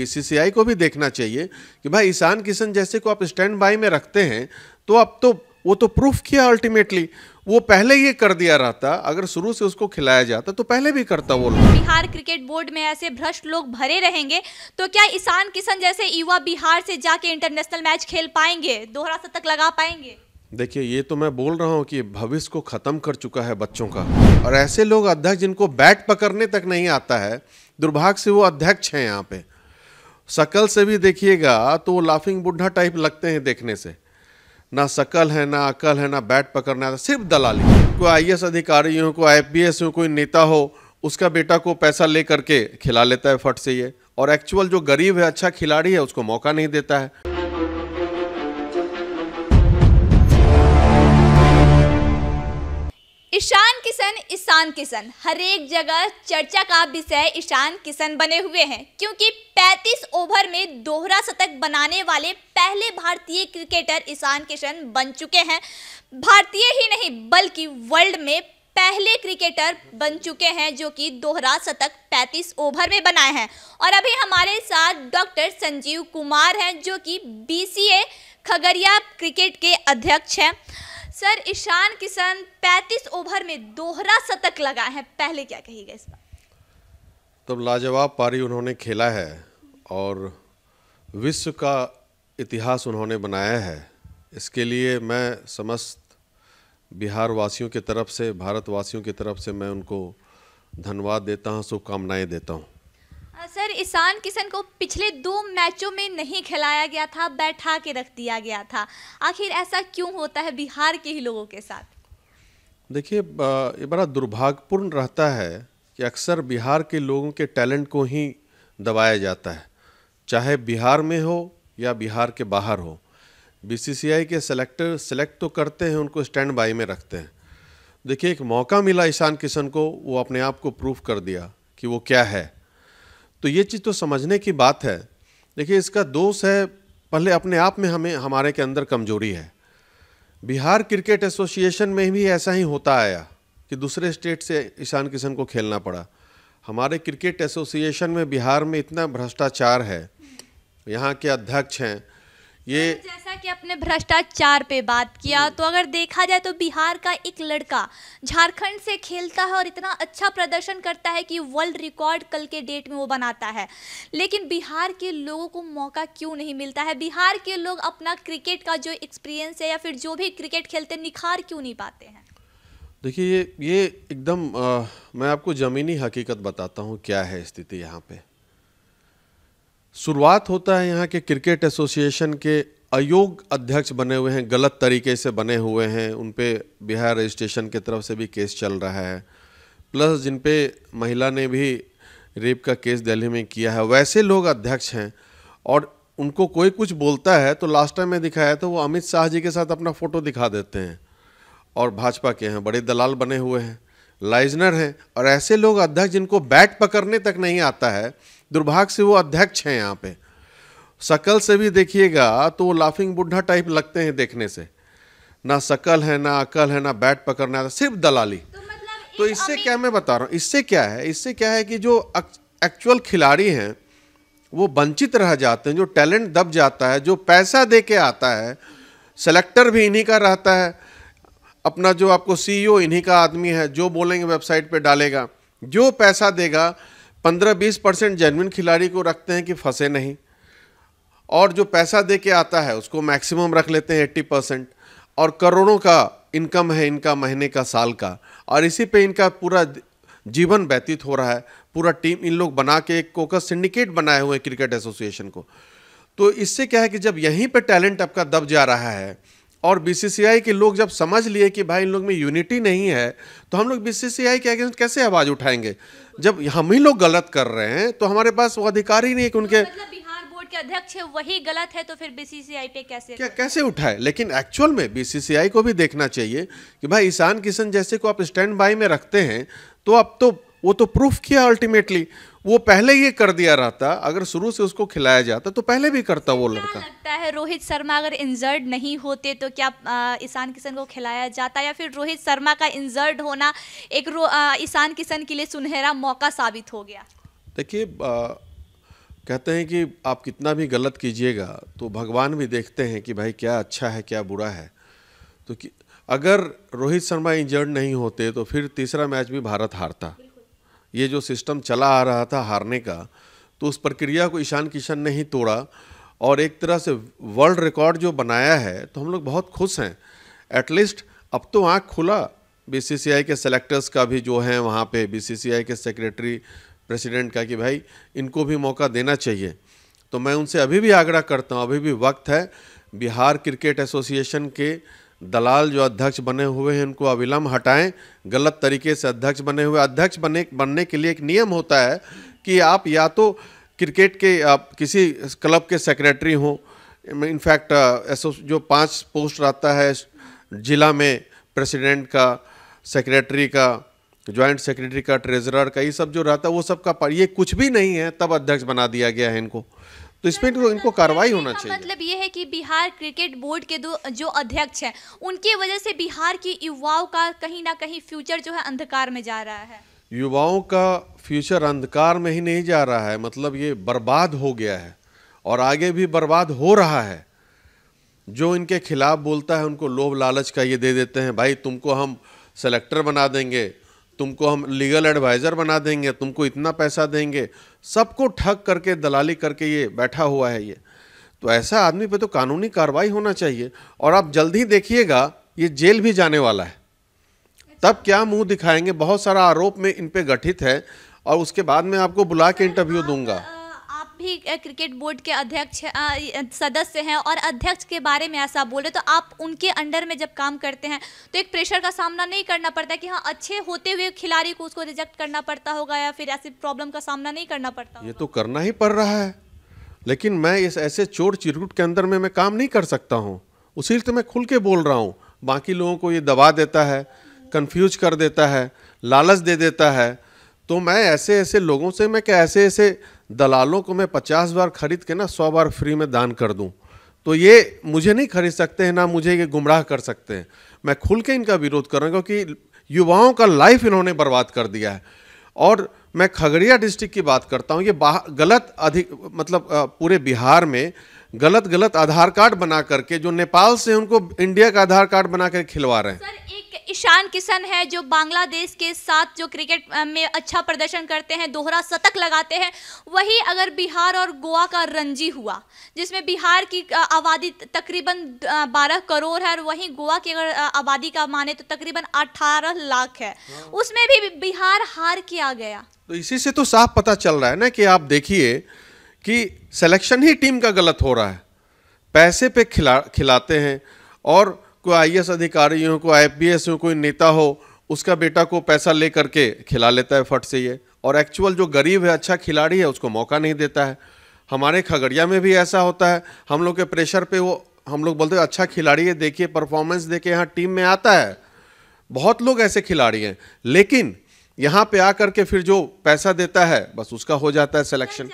BCCI को भी देखना चाहिए कि भाई ईशान किशन जैसे को आप स्टैंड बाई में रखते हैं तो अब तो वो तो प्रूफ किया अल्टीमेटली वो पहले ये कर दिया रहता अगर शुरू से उसको खिलाया जाता तो पहले भी करता वो बिहार क्रिकेट बोर्ड में ऐसे भ्रष्ट लोग भरे रहेंगे तो क्या ईशान किशन जैसे युवा बिहार से जाके इंटरनेशनल मैच खेल पाएंगे दोहरा शतक लगा पाएंगे देखिए ये तो मैं बोल रहा हूँ कि भविष्य को ख़त्म कर चुका है बच्चों का और ऐसे लोग अध्यक्ष जिनको बैट पकड़ने तक नहीं आता है दुर्भाग्य से वो अध्यक्ष हैं यहाँ पे शकल से भी देखिएगा तो वो लाफिंग बुढ़ा टाइप लगते हैं देखने से ना शकल है ना अकल है ना बैट पकड़ना है सिर्फ दलाली कोई आई अधिकारी हो कोई आई हो कोई नेता हो उसका बेटा को पैसा ले करके खिला लेता है फट से ये और एक्चुअल जो गरीब है अच्छा खिलाड़ी है उसको मौका नहीं देता है किशन ईशान किशन हर एक जगह चर्चा का विषय ईशान किशन बने हुए हैं क्योंकि 35 ओवर में दोहरा शतक बनाने वाले पहले भारतीय क्रिकेटर ईशान किशन बन चुके हैं भारतीय ही नहीं बल्कि वर्ल्ड में पहले क्रिकेटर बन चुके हैं जो कि दोहरा शतक 35 ओवर में बनाए हैं और अभी हमारे साथ डॉक्टर संजीव कुमार हैं जो कि बी खगड़िया क्रिकेट के अध्यक्ष हैं सर ईशान किशन 35 ओवर में दोहरा शतक लगाए हैं पहले क्या कहेगा इस बार तो लाजवाब पारी उन्होंने खेला है और विश्व का इतिहास उन्होंने बनाया है इसके लिए मैं समस्त बिहार वासियों की तरफ से भारतवासियों की तरफ से मैं उनको धन्यवाद देता हूँ शुभकामनाएँ देता हूँ सर ईशान किशन को पिछले दो मैचों में नहीं खिलाया गया था बैठा के रख दिया गया था आखिर ऐसा क्यों होता है बिहार के ही लोगों के साथ देखिए ये बड़ा दुर्भाग्यपूर्ण रहता है कि अक्सर बिहार के लोगों के टैलेंट को ही दबाया जाता है चाहे बिहार में हो या बिहार के बाहर हो बीसीसीआई के सेलेक्टर सेलेक्ट तो करते हैं उनको स्टैंड बाई में रखते हैं देखिए एक मौका मिला ईशान किशन को वो अपने आप को प्रूफ कर दिया कि वो क्या है तो ये चीज़ तो समझने की बात है देखिए इसका दोष है पहले अपने आप में हमें हमारे के अंदर कमजोरी है बिहार क्रिकेट एसोसिएशन में भी ऐसा ही होता आया कि दूसरे स्टेट से ईशान किशन को खेलना पड़ा हमारे क्रिकेट एसोसिएशन में बिहार में इतना भ्रष्टाचार है यहाँ के अध्यक्ष हैं ये जैसा कि आपने भ्रष्टाचार पे बात किया तो अगर देखा जाए तो बिहार का एक लड़का झारखंड से खेलता है और इतना अच्छा प्रदर्शन करता है कि वर्ल्ड रिकॉर्ड कल के डेट में वो बनाता है लेकिन बिहार के लोगों को मौका क्यों नहीं मिलता है बिहार के लोग अपना क्रिकेट का जो एक्सपीरियंस है या फिर जो भी क्रिकेट खेलते निखार क्यों नहीं पाते हैं देखिए ये ये एकदम आ, मैं आपको ज़मीनी हकीकत बताता हूँ क्या है स्थिति यहाँ पर शुरुआत होता है यहाँ के क्रिकेट एसोसिएशन के अयोग अध्यक्ष बने हुए हैं गलत तरीके से बने हुए हैं उन पर बिहार रजिस्ट्रेशन की तरफ से भी केस चल रहा है प्लस जिन पे महिला ने भी रेप का केस दिल्ली में किया है वैसे लोग अध्यक्ष हैं और उनको कोई कुछ बोलता है तो लास्ट टाइम में दिखाया तो वो अमित शाह जी के साथ अपना फ़ोटो दिखा देते हैं और भाजपा के हैं बड़े दलाल बने हुए हैं लाइजनर हैं और ऐसे लोग अध्यक्ष जिनको बैट पकड़ने तक नहीं आता है दुर्भाग्य से वो अध्यक्ष हैं यहाँ पे शकल से भी देखिएगा तो वो लाफिंग बुढ़ा टाइप लगते हैं देखने से ना शकल है ना अकल है ना बैट पकड़ना है सिर्फ दलाली तो, मतलब तो इससे क्या मैं बता रहा हूँ इससे क्या है इससे क्या है कि जो एक्चुअल खिलाड़ी हैं वो वंचित रह जाते हैं जो टैलेंट दब जाता है जो पैसा दे के आता है सेलेक्टर भी इन्हीं का रहता है अपना जो आपको सीईओ e इन्हीं का आदमी है जो बोलेंगे वेबसाइट पे डालेगा जो पैसा देगा पंद्रह बीस परसेंट जेनविन खिलाड़ी को रखते हैं कि फंसे नहीं और जो पैसा दे के आता है उसको मैक्सिमम रख लेते हैं एट्टी परसेंट और करोड़ों का इनकम है इनका महीने का साल का और इसी पे इनका पूरा जीवन व्यतीत हो रहा है पूरा टीम इन लोग बना के एक कोकस सिंडिकेट बनाए हुए क्रिकेट एसोसिएशन को तो इससे क्या है कि जब यहीं पे टैलेंट आपका दब जा रहा है और बीसीसीआई के लोग जब समझ लिए कि भाई इन लोग में यूनिटी नहीं है तो हम लोग बीसीसीआई के अगेंस्ट कैसे आवाज़ उठाएंगे जब हम ही लोग गलत कर रहे हैं तो हमारे पास वो अधिकार ही नहीं है कि तो उनके मतलब बिहार बोर्ड के अध्यक्ष है वही गलत है तो फिर बीसीसीआई पे कैसे क्या कैसे उठाए लेकिन एक्चुअल में बीसीसीआई को भी देखना चाहिए कि भाई ईशान किशन जैसे को आप स्टैंड बाई में रखते हैं तो अब तो वो तो प्रूफ किया अल्टीमेटली वो पहले ही कर दिया रहता अगर शुरू से उसको खिलाया जाता तो पहले भी करता वो लड़का लगता है रोहित शर्मा अगर इंजर्ड नहीं होते तो क्या ईशान किशन को खिलाया जाता या फिर रोहित शर्मा का इंजर्ड होना एक ईशान किशन के लिए सुनहरा मौका साबित हो गया देखिए कहते हैं कि आप कितना भी गलत कीजिएगा तो भगवान भी देखते हैं कि भाई क्या अच्छा है क्या बुरा है तो कि अगर रोहित शर्मा इंजर्ड नहीं होते तो फिर तीसरा मैच भी भारत हारता ये जो सिस्टम चला आ रहा था हारने का तो उस प्रक्रिया को ईशान किशन ने ही तोड़ा और एक तरह से वर्ल्ड रिकॉर्ड जो बनाया है तो हम लोग बहुत खुश हैं एटलीस्ट अब तो आँख खुला बीसीसीआई के सेलेक्टर्स का भी जो है वहाँ पे बीसीसीआई के सेक्रेटरी प्रेसिडेंट का कि भाई इनको भी मौका देना चाहिए तो मैं उनसे अभी भी आग्रह करता हूँ अभी भी वक्त है बिहार क्रिकेट एसोसिएशन के दलाल जो अध्यक्ष बने हुए हैं इनको अविलंब हटाएं गलत तरीके से अध्यक्ष बने हुए अध्यक्ष बने बनने के लिए एक नियम होता है कि आप या तो क्रिकेट के आप किसी क्लब के सेक्रेटरी हों इनफैक्ट जो पांच पोस्ट रहता है जिला में प्रेसिडेंट का सेक्रेटरी का ज्वाइंट सेक्रेटरी का ट्रेजरर का ये सब जो रहता है वो सब का ये कुछ भी नहीं है तब अध्यक्ष बना दिया गया है इनको तो इसमें तो इनको कार्रवाई होना चाहिए मतलब ये है कि बिहार क्रिकेट बोर्ड के दो जो अध्यक्ष हैं उनकी वजह से बिहार की युवाओं का कहीं ना कहीं फ्यूचर जो है अंधकार में जा रहा है युवाओं का फ्यूचर अंधकार में ही नहीं जा रहा है मतलब ये बर्बाद हो गया है और आगे भी बर्बाद हो रहा है जो इनके खिलाफ बोलता है उनको लोभ लालच का ये दे देते हैं भाई तुमको हम सेलेक्टर बना देंगे तुमको हम लीगल एडवाइज़र बना देंगे तुमको इतना पैसा देंगे सबको ठग करके दलाली करके ये बैठा हुआ है ये तो ऐसा आदमी पे तो कानूनी कार्रवाई होना चाहिए और आप जल्द ही देखिएगा ये जेल भी जाने वाला है तब क्या मुंह दिखाएंगे बहुत सारा आरोप में इन पे गठित है और उसके बाद में आपको बुला के इंटरव्यू हाँ, दूंगा भी क्रिकेट बोर्ड के अध्यक्ष सदस्य हैं और अध्यक्ष के बारे में ऐसा बोले तो आप उनके अंडर में जब काम करते हैं तो एक प्रेशर का सामना नहीं करना पड़ता कि हाँ अच्छे होते हुए खिलाड़ी को उसको रिजेक्ट करना पड़ता होगा या फिर ऐसी प्रॉब्लम का सामना नहीं करना पड़ता ये तो करना ही पड़ रहा है लेकिन मैं इस ऐसे चोर चिरकुट के अंदर में मैं काम नहीं कर सकता हूँ उसी तो मैं खुल के बोल रहा हूँ बाकी लोगों को ये दबा देता है कंफ्यूज कर देता है लालच दे देता है तो मैं ऐसे ऐसे लोगों से मैं क्या ऐसे ऐसे दलालों को मैं पचास बार खरीद के ना सौ बार फ्री में दान कर दूँ तो ये मुझे नहीं खरीद सकते हैं ना मुझे ये गुमराह कर सकते हैं मैं खुल के इनका विरोध करूँगा क्योंकि युवाओं का लाइफ इन्होंने बर्बाद कर दिया है और मैं खगड़िया डिस्ट्रिक्ट की बात करता हूँ ये गलत अधिक मतलब पूरे बिहार में गलत गलत आधार कार्ड बना करके जो नेपाल से उनको इंडिया का आधार कार्ड बना कर खिलवा रहे हैं सर एक ईशान किशन है जो बांग्लादेश के साथ जो क्रिकेट में अच्छा प्रदर्शन करते हैं दोहरा शतक लगाते हैं वही अगर बिहार और गोवा का रणजी हुआ जिसमें बिहार की आबादी तकरीबन 12 करोड़ है और वहीं गोवा की अगर आबादी का माने तो तकरीबन 18 लाख है हाँ। उसमें भी बिहार हार किया गया तो इसी से तो साफ पता चल रहा है ना कि आप देखिए कि सिलेक्शन ही टीम का गलत हो रहा है पैसे पे खिला खिलाते हैं और कोई आई अधिकारी हो कोई आई हो कोई नेता हो उसका बेटा को पैसा ले करके खिला लेता है फट से ये और एक्चुअल जो गरीब है अच्छा खिलाड़ी है उसको मौका नहीं देता है हमारे खगड़िया में भी ऐसा होता है हम लोग के प्रेशर पे वो हम लोग बोलते हैं अच्छा खिलाड़ी है देखिए परफॉर्मेंस देखे यहाँ टीम में आता है बहुत लोग ऐसे खिलाड़ी हैं लेकिन यहाँ पे आकर के फिर जो पैसा देता है बस उसका हो जाता है सिलेक्शन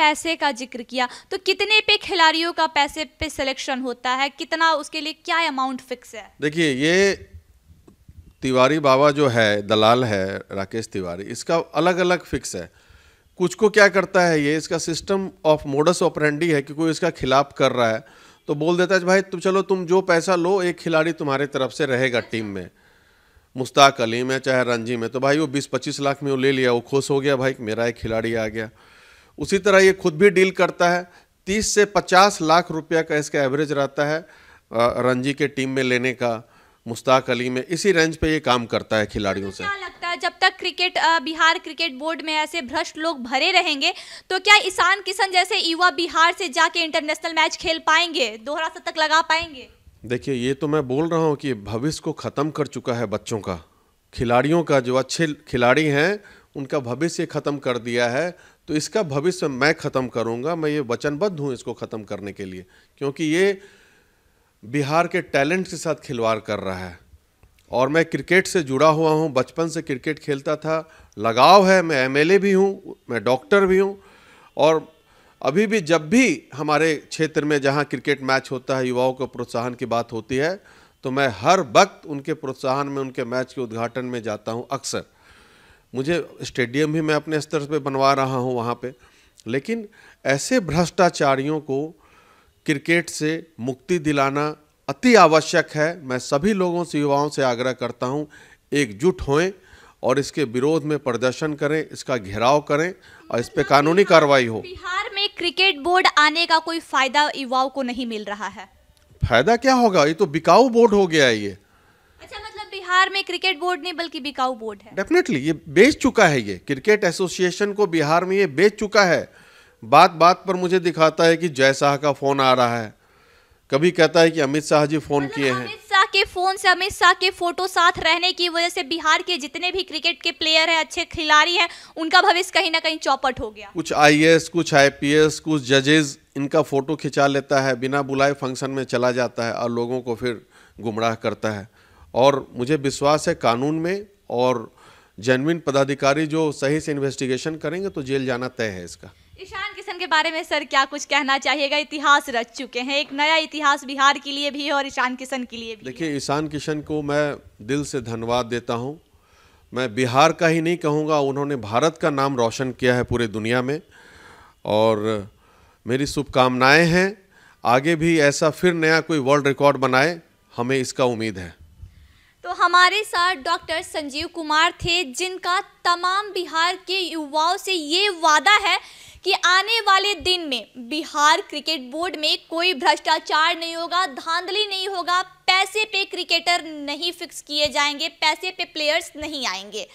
पैसे का जिक्र किया तो कितने पे खिलाड़ियों का पैसे पे सिलेक्शन होता है कितना उसके लिए क्या अमाउंट फिक्स है देखिए ये तिवारी बाबा जो है दलाल है राकेश तिवारी इसका अलग अलग फिक्स है कुछ को क्या करता है ये इसका सिस्टम ऑफ मोडस ऑपरेंडी है कि कोई इसका खिलाफ कर रहा है तो बोल देता है भाई तुम चलो तुम जो पैसा लो एक खिलाड़ी तुम्हारे तरफ से रहेगा टीम में मुश्ताक अली में चाहे रणजी में तो भाई वो 20-25 लाख में वो ले लिया वो खुश हो गया भाई मेरा एक खिलाड़ी आ गया उसी तरह ये खुद भी डील करता है तीस से पचास लाख रुपया का इसका एवरेज रहता है रणजी के टीम में लेने का मुश्ताक अली में इसी रेंज पे ये काम करता है खिलाड़ियों से क्या लगता है जब तक क्रिकेट बिहार क्रिकेट बोर्ड में ऐसे भ्रष्ट लोग भरे रहेंगे तो क्या ईशान किशन जैसे युवा बिहार से जाके इंटरनेशनल मैच खेल पाएंगे दोहरा शतक लगा पाएंगे देखिए ये तो मैं बोल रहा हूँ कि भविष्य को ख़त्म कर चुका है बच्चों का खिलाड़ियों का जो अच्छे खिलाड़ी हैं उनका भविष्य ख़त्म कर दिया है तो इसका भविष्य मैं ख़त्म करूंगा मैं ये वचनबद्ध हूँ इसको ख़त्म करने के लिए क्योंकि ये बिहार के टैलेंट के साथ खिलवाड़ कर रहा है और मैं क्रिकेट से जुड़ा हुआ हूँ बचपन से क्रिकेट खेलता था लगाव है मैं एमएलए भी हूँ मैं डॉक्टर भी हूँ और अभी भी जब भी हमारे क्षेत्र में जहाँ क्रिकेट मैच होता है युवाओं को प्रोत्साहन की बात होती है तो मैं हर वक्त उनके प्रोत्साहन में उनके मैच के उद्घाटन में जाता हूँ अक्सर मुझे स्टेडियम भी मैं अपने स्तर पे बनवा रहा हूँ वहाँ पे लेकिन ऐसे भ्रष्टाचारियों को क्रिकेट से मुक्ति दिलाना अति आवश्यक है मैं सभी लोगों से युवाओं से आग्रह करता हूँ एकजुट होएं और इसके विरोध में प्रदर्शन करें इसका घेराव करें और इस पर कानूनी कार्रवाई हो बिहार में क्रिकेट बोर्ड आने का कोई फायदा युवाओं को नहीं मिल रहा है फायदा क्या होगा ये तो बिकाऊ बोर्ड हो गया है ये अच्छा बिहार में क्रिकेट बोर्ड नहीं बल्कि बिकाऊ बोर्ड है डेफिनेटली ये बेच चुका है ये क्रिकेट एसोसिएशन को बिहार में ये बेच चुका है बात बात पर मुझे दिखाता है कि जय शाह का फोन आ रहा है कभी कहता है कि अमित शाह जी फोन मतलब किए हैं अमित शाह के फोन से अमित शाह के फोटो साथ रहने की वजह से बिहार के जितने भी क्रिकेट के प्लेयर हैं अच्छे खिलाड़ी हैं उनका भविष्य कहीं ना कहीं चौपट हो गया कुछ आईएएस कुछ आईपीएस कुछ जजेस इनका फोटो खिंचा लेता है बिना बुलाए फंक्शन में चला जाता है और लोगों को फिर गुमराह करता है और मुझे विश्वास है कानून में और जेनविन पदाधिकारी जो सही से इन्वेस्टिगेशन करेंगे तो जेल जाना तय है इसका ईशान किशन के बारे में सर क्या कुछ कहना चाहिएगा इतिहास रच चुके हैं एक नया इतिहास बिहार के लिए भी है और ईशान किशन के लिए भी देखिए ईशान किशन को मैं दिल से धन्यवाद देता हूँ मैं बिहार का ही नहीं कहूँगा उन्होंने भारत का नाम रोशन किया है पूरे दुनिया में और मेरी शुभकामनाएँ हैं आगे भी ऐसा फिर नया कोई वर्ल्ड रिकॉर्ड बनाए हमें इसका उम्मीद है तो हमारे साथ डॉक्टर संजीव कुमार थे जिनका तमाम बिहार के युवाओं से ये वादा है कि आने वाले दिन में बिहार क्रिकेट बोर्ड में कोई भ्रष्टाचार नहीं होगा धांधली नहीं होगा पैसे पे क्रिकेटर नहीं फिक्स किए जाएंगे पैसे पे प्लेयर्स नहीं आएंगे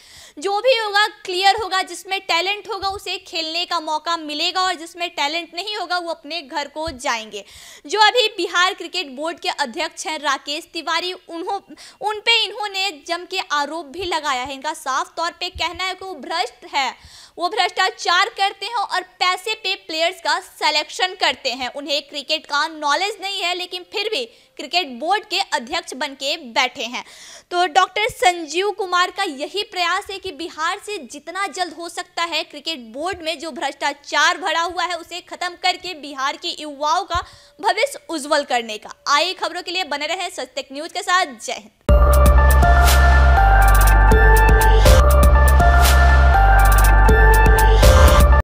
जो भी होगा क्लियर होगा जिसमें टैलेंट होगा उसे खेलने का मौका मिलेगा और जिसमें टैलेंट नहीं होगा वो अपने घर को जाएंगे जो अभी बिहार क्रिकेट बोर्ड के अध्यक्ष हैं राकेश तिवारी उन्हों उन पर इन्होंने जम के आरोप भी लगाया है इनका साफ तौर पर कहना है कि वो भ्रष्ट है वो भ्रष्टाचार करते हैं और पैसे पे प्लेयर्स का सिलेक्शन करते हैं उन्हें क्रिकेट का नॉलेज नहीं है लेकिन फिर भी क्रिकेट बोर्ड के अध्यक्ष बन के बैठे हैं तो डॉक्टर संजीव कुमार का यही प्रयास है कि बिहार से जितना जल्द हो सकता है क्रिकेट बोर्ड में जो भ्रष्टाचार भरा हुआ है उसे खत्म करके बिहार के युवाओं का भविष्य उज्जवल करने का आई खबरों के लिए बने रहे सच न्यूज के साथ जय हिंद